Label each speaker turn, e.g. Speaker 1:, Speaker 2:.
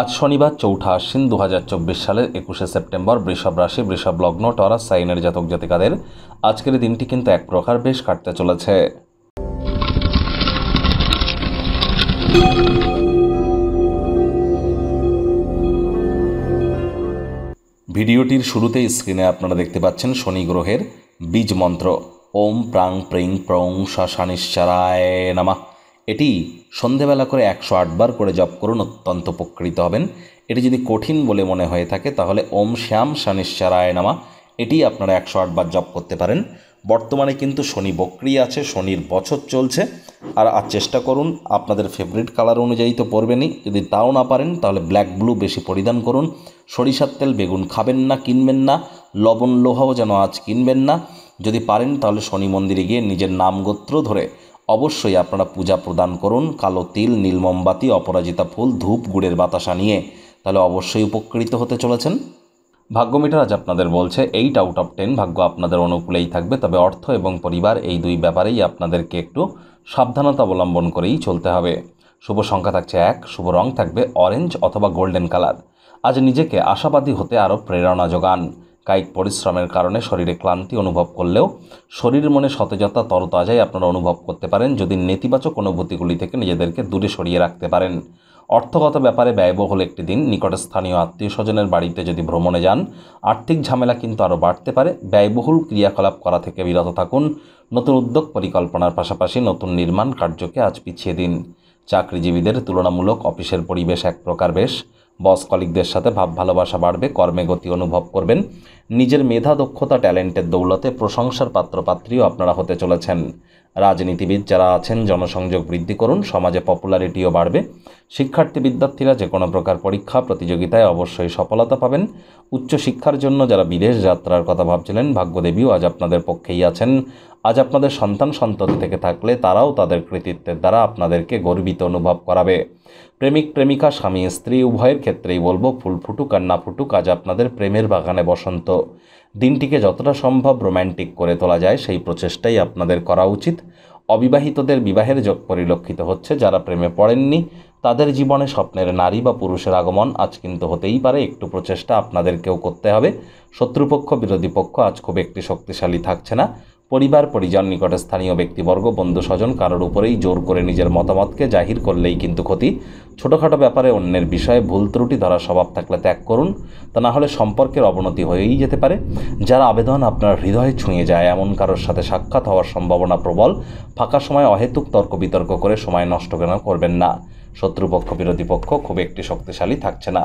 Speaker 1: আজ শনিবার চৌঠা আশ্বিন দু হাজার চব্বিশ সালের একুশে সেপ্টেম্বর বৃষভ রাশি বৃষভ লগ্ন টরাস সাইনের জাতক জাতিকাদের আজকের দিনটি কিন্তু এক প্রকার বেশ কাটতে চলেছে ভিডিওটির শুরুতে স্ক্রিনে আপনারা দেখতে পাচ্ছেন শনি গ্রহের বীজ মন্ত্র ওম প্রাং প্রিং প্রং শানিশ্চারায় নামা এটি সন্ধেবেলা করে একশো আটবার করে জপ করুন অত্যন্ত উপকৃত হবেন এটি যদি কঠিন বলে মনে হয়ে থাকে তাহলে ওম শ্যাম শনিশ্বরায় নামা এটি আপনারা একশো আটবার জপ করতে পারেন বর্তমানে কিন্তু শনি বক্রিয়া আছে শনির বছর চলছে আর আর চেষ্টা করুন আপনাদের ফেভারিট কালার অনুযায়ী তো পরবেনই যদি তাও না পারেন তাহলে ব্ল্যাক ব্লু বেশি পরিধান করুন সরিষার তেল বেগুন খাবেন না কিনবেন না লবণ লোহাও যেন আজ কিনবেন না যদি পারেন তাহলে শনি মন্দিরে গিয়ে নিজের নাম গোত্র ধরে অবশ্যই আপনারা পূজা প্রদান করুন কালো তিল নীল অপরাজিতা ফুল ধূপ গুড়ের বাতাসা নিয়ে তাহলে অবশ্যই উপকৃত হতে চলেছেন ভাগ্য মিটার আজ আপনাদের বলছে এইট আউট অফ টেন ভাগ্য আপনাদের অনুকূলেই থাকবে তবে অর্থ এবং পরিবার এই দুই ব্যাপারেই আপনাদেরকে একটু সাবধানতা অবলম্বন করেই চলতে হবে শুভ সংখ্যা থাকছে এক শুভ রং থাকবে অরেঞ্জ অথবা গোল্ডেন কালার আজ নিজেকে আশাবাদী হতে আরও প্রেরণা যোগান কায়িক পরিশ্রমের কারণে শরীরে ক্লান্তি অনুভব করলেও শরীর মনে সতেজতা তরতাজাই আপনারা অনুভব করতে পারেন যদি নেতিবাচক অনুভূতিগুলি থেকে নিজেদেরকে দূরে সরিয়ে রাখতে পারেন অর্থগত ব্যাপারে ব্যয়বহুল একটি দিন নিকটস্থানীয় আত্মীয় স্বজনের বাড়িতে যদি ভ্রমণে যান আর্থিক ঝামেলা কিন্তু আরও বাড়তে পারে ব্যয়বহুল ক্রিয়াকলাপ করা থেকে বিরত থাকুন নতুন উদ্যোগ পরিকল্পনার পাশাপাশি নতুন নির্মাণ কার্যকে আজ পিছিয়ে দিন চাকরিজীবীদের তুলনামূলক অফিসের পরিবেশ এক প্রকার বেশ বস কলিকদের সাথে ভাব ভালোবাসা বাড়বে কর্মে গতি অনুভব করবেন নিজের মেধা দক্ষতা ট্যালেন্টের দৌলতে প্রশংসার পাত্রপাত্রীও আপনারা হতে চলেছেন রাজনীতিবিদ যারা আছেন জনসংযোগ বৃদ্ধি করুন সমাজে পপুলারিটিও বাড়বে শিক্ষার্থী বিদ্যার্থীরা যে কোনো প্রকার পরীক্ষা প্রতিযোগিতায় অবশ্যই সফলতা পাবেন উচ্চশিক্ষার জন্য যারা বিদেশ যাত্রার কথা ভাবছিলেন ভাগ্যদেবীও আজ আপনাদের পক্ষেই আছেন আজ আপনাদের সন্তান সন্ততি থেকে থাকলে তারাও তাদের কৃতিত্বের দ্বারা আপনাদেরকে গর্বিত অনুভব করাবে প্রেমিক প্রেমিকা স্বামী স্ত্রী উভয়ের ক্ষেত্রেই বলবো ফুল ফুটুক আর না ফুটুক আজ আপনাদের প্রেমের বাগানে বসন্ত দিনটিকে যতটা সম্ভব রোম্যান্টিক করে তোলা যায় সেই প্রচেষ্টাই আপনাদের করা উচিত অবিবাহিতদের বিবাহের যোগ পরিলক্ষিত হচ্ছে যারা প্রেমে পড়েননি তাদের জীবনে স্বপ্নের নারী বা পুরুষের আগমন আজ কিন্তু হতেই পারে একটু প্রচেষ্টা আপনাদেরকেও করতে হবে শত্রুপক্ষ বিরোধী পক্ষ আজ খুব একটি শক্তিশালী থাকছে না পরিবার পরিজন নিকটে স্থানীয় ব্যক্তিবর্গ বন্ধু স্বজন কারোর উপরেই জোর করে নিজের মতামতকে জাহির করলেই কিন্তু ক্ষতি ছোটোখাটো ব্যাপারে অন্যের বিষয়ে ভুল ত্রুটি ধরার স্বভাব থাকলে ত্যাগ করুন তা না হলে সম্পর্কের অবনতি হয়েই যেতে পারে যারা আবেদন আপনার হৃদয়ে ছুঁয়ে যায় এমন কারোর সাথে সাক্ষাৎ হওয়ার সম্ভাবনা প্রবল ফাঁকা সময় অহেতুক তর্ক বিতর্ক করে সময় নষ্ট কেন করবেন না শত্রুপক্ষ বিরোধী পক্ষ খুব একটি শক্তিশালী থাকছে না